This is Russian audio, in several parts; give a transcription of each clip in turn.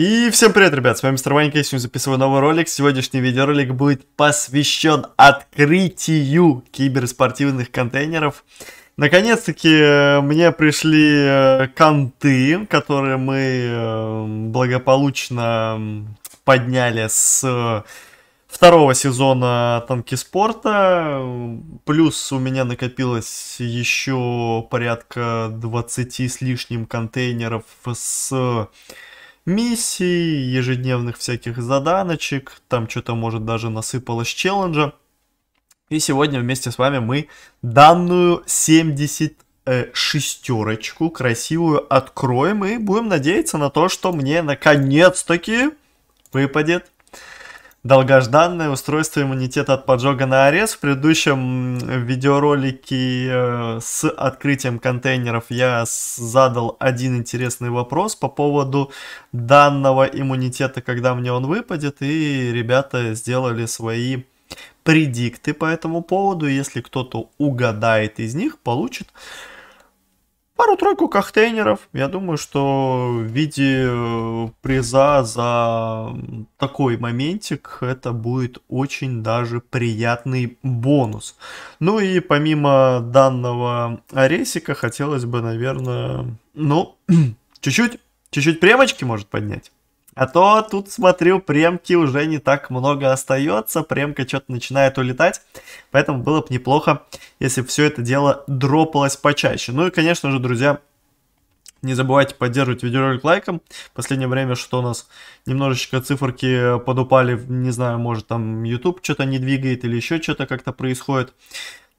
И всем привет, ребят, с вами Мистер Ванька, я сегодня записываю новый ролик. Сегодняшний видеоролик будет посвящен открытию киберспортивных контейнеров. Наконец-таки э, мне пришли э, конты, которые мы э, благополучно подняли с второго сезона Танки Спорта. Плюс у меня накопилось еще порядка 20 с лишним контейнеров с миссий, ежедневных всяких заданочек, там что-то, может, даже насыпалось челленджа. И сегодня вместе с вами мы данную 70 шестерочку красивую откроем и будем надеяться на то, что мне наконец-таки выпадет долгожданное устройство иммунитета от поджога на арест. В предыдущем видеоролике э, с открытием контейнеров я задал один интересный вопрос по поводу данного иммунитета, когда мне он выпадет, и ребята сделали свои предикты по этому поводу. Если кто-то угадает из них, получит пару-тройку контейнеров. Я думаю, что в виде э, приза за такой моментик это будет очень даже приятный бонус. Ну и помимо данного аресика хотелось бы, наверное, ну, чуть-чуть, чуть-чуть премочки может поднять. А то тут, смотрю, премки уже не так много остается, премка что-то начинает улетать, поэтому было бы неплохо, если бы все это дело дропалось почаще. Ну и, конечно же, друзья, не забывайте поддерживать видеоролик лайком. В последнее время, что у нас немножечко циферки подупали, не знаю, может там YouTube что-то не двигает или еще что-то как-то происходит.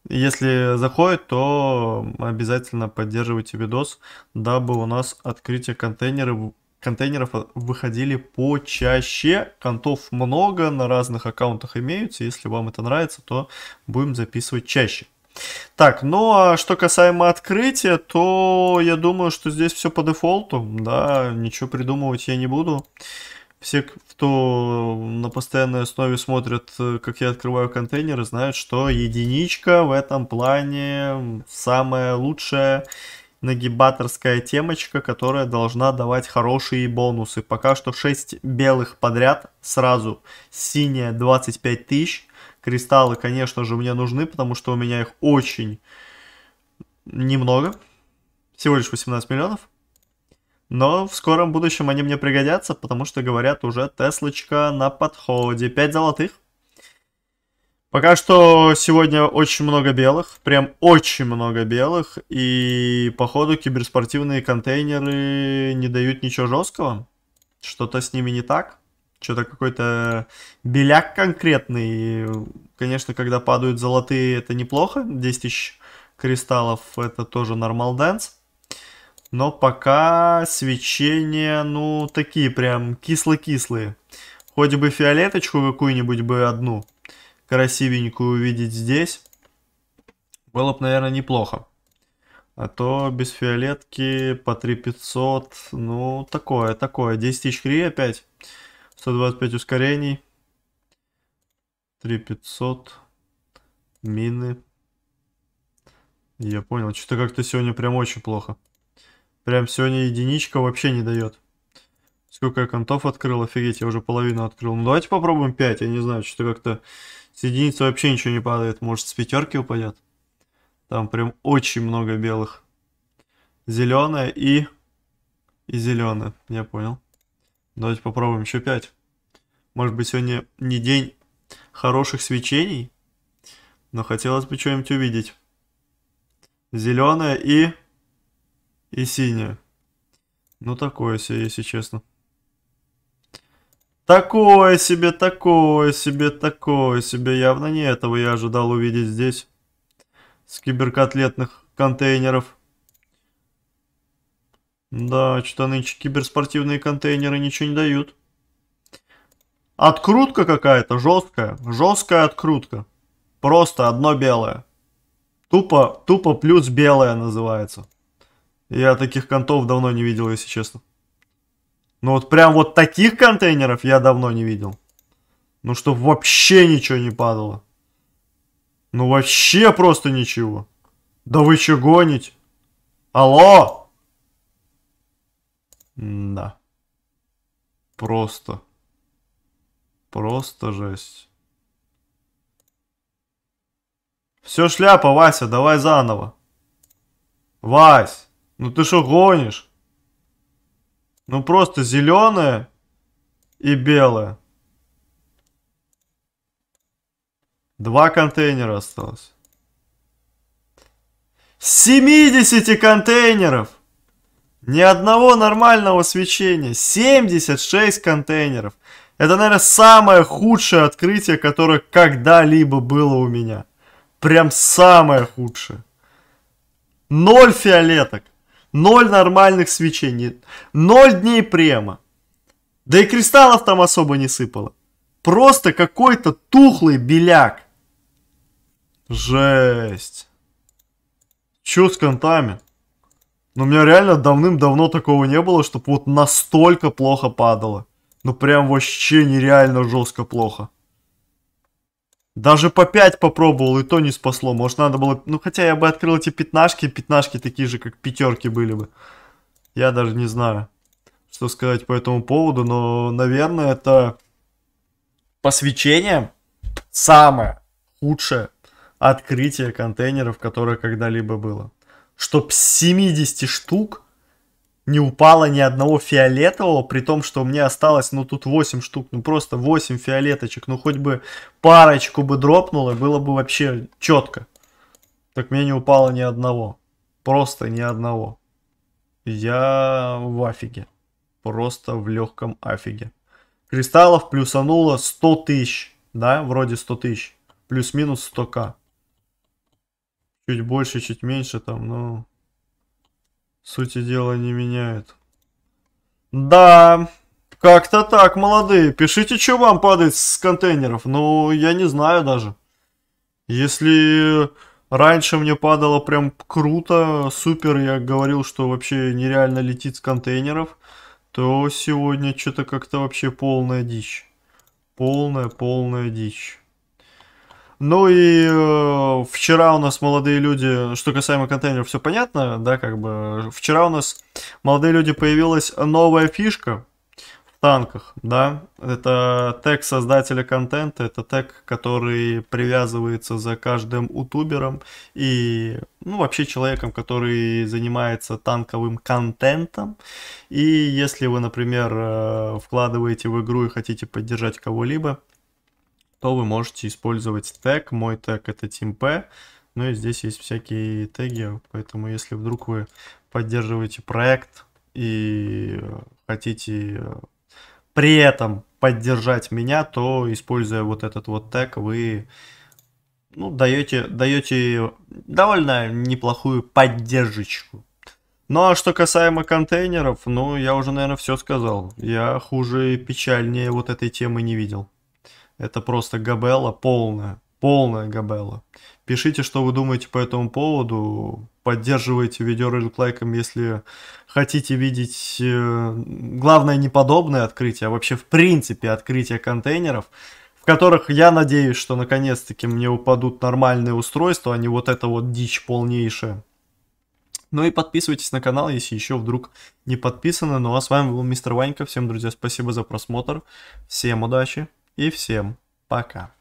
Если заходит, то обязательно поддерживайте видос, дабы у нас открытие контейнера контейнеров э, выходили почаще. Контов много, на разных аккаунтах имеются. Если вам это нравится, то будем записывать чаще. Так, ну а что касаемо открытия, то я думаю, что здесь все по дефолту, да, ничего придумывать я не буду. Все, кто на постоянной основе смотрят, э, как я открываю контейнеры, знают, что единичка в этом плане самая лучшая нагибаторская темочка, которая должна давать хорошие бонусы. Пока что 6 белых подряд сразу. Синяя 25 тысяч. Кристаллы, конечно же, мне нужны, потому что у меня их очень немного. Всего лишь 18 миллионов. Но в скором будущем они мне пригодятся, потому что, говорят, уже Теслочка на подходе. 5 золотых. Пока что сегодня очень много белых, прям очень много белых, и походу киберспортивные контейнеры не дают ничего жесткого. Что-то с ними не так. Что-то какой-то беляк конкретный. Конечно, когда падают золотые, это неплохо. 10 тысяч кристаллов это тоже нормал дэнс. Но пока свечения, ну, такие прям кисло-кислые. Хоть бы фиолеточку какую-нибудь бы одну – красивенькую увидеть здесь, было бы, наверное, неплохо. А то без фиолетки по 3500, ну, такое, такое. 10 тысяч кри опять, 125 ускорений, 3500, мины. Я понял, что-то как-то сегодня прям очень плохо. Прям сегодня единичка вообще не дает. Сколько я контов открыл, офигеть, я уже половину открыл. Ну давайте попробуем 5, я не знаю, что-то как-то с единицы вообще ничего не падает. Может, с пятерки упадет? Там прям очень много белых. Зеленая и... И зеленая. Я понял. Давайте попробуем еще пять. Может быть, сегодня не день хороших свечений, но хотелось бы что-нибудь увидеть. Зеленая и... И синяя. Ну, такое себе, если честно. Такое себе, такое себе, такое себе. Явно не этого я ожидал увидеть здесь. С киберкотлетных контейнеров. Да, что-то нынче киберспортивные контейнеры ничего не дают. Открутка какая-то жесткая. Жесткая открутка. Просто одно белое. Тупо, тупо плюс белое называется. Я таких контов давно не видел, если честно. Ну вот прям вот таких контейнеров я давно не видел. Ну чтоб вообще ничего не падало. Ну вообще просто ничего. Да вы что гоните? Алло! М да. Просто. Просто жесть. Все шляпа, Вася, давай заново. Вась, ну ты что гонишь? Ну просто зеленое и белое. Два контейнера осталось. 70 контейнеров! Ни одного нормального свечения. 76 контейнеров. Это, наверное, самое худшее открытие, которое когда-либо было у меня. Прям самое худшее. Ноль фиолеток. Ноль нормальных свечений. Ноль дней према. Да и кристаллов там особо не сыпало. Просто какой-то тухлый беляк. Жесть. Чё с контами? Ну, у меня реально давным-давно такого не было, чтобы вот настолько плохо падало. Ну, прям вообще нереально жестко плохо. Даже по 5 попробовал, и то не спасло. Может, надо было... Ну, хотя я бы открыл эти пятнашки. Пятнашки такие же, как пятерки были бы. Я даже не знаю, что сказать по этому поводу. Но, наверное, это по самое худшее открытие контейнеров, которое когда-либо было. Чтоб 70 штук не упало ни одного фиолетового, при том, что у меня осталось, ну, тут 8 штук, ну, просто 8 фиолеточек, ну, хоть бы парочку бы дропнуло, было бы вообще четко. Так мне не упало ни одного, просто ни одного. Я в афиге, просто в легком афиге. Кристаллов плюсануло 100 тысяч, да, вроде 100 тысяч, плюс-минус 100к. Чуть больше, чуть меньше там, ну... Но сути дела не меняет. Да, как-то так, молодые. Пишите, что вам падает с контейнеров. Ну, я не знаю даже. Если раньше мне падало прям круто, супер, я говорил, что вообще нереально летит с контейнеров, то сегодня что-то как-то вообще полная дичь. Полная, полная дичь. Ну и э, вчера у нас молодые люди, что касаемо контейнеров, все понятно, да, как бы. Вчера у нас молодые люди появилась новая фишка в танках, да. Это тег создателя контента, это тег, который привязывается за каждым утубером и, ну, вообще человеком, который занимается танковым контентом. И если вы, например, э, вкладываете в игру и хотите поддержать кого-либо, то вы можете использовать тег. Мой тег это TeamP. Ну и здесь есть всякие теги, поэтому если вдруг вы поддерживаете проект и хотите э, при этом поддержать меня, то используя вот этот вот тег, вы ну, даете, даете довольно неплохую поддержку. Ну а что касаемо контейнеров, ну я уже, наверное, все сказал. Я хуже и печальнее вот этой темы не видел. Это просто габела полная, полная габела. Пишите, что вы думаете по этому поводу. Поддерживайте видеоролик лайком, если хотите видеть, э, главное, не подобное открытие, а вообще в принципе открытие контейнеров, в которых я надеюсь, что наконец-таки мне упадут нормальные устройства, а не вот это вот дичь полнейшая. Ну и подписывайтесь на канал, если еще вдруг не подписаны. Ну а с вами был Мистер Ванька. Всем, друзья, спасибо за просмотр. Всем удачи. И всем пока.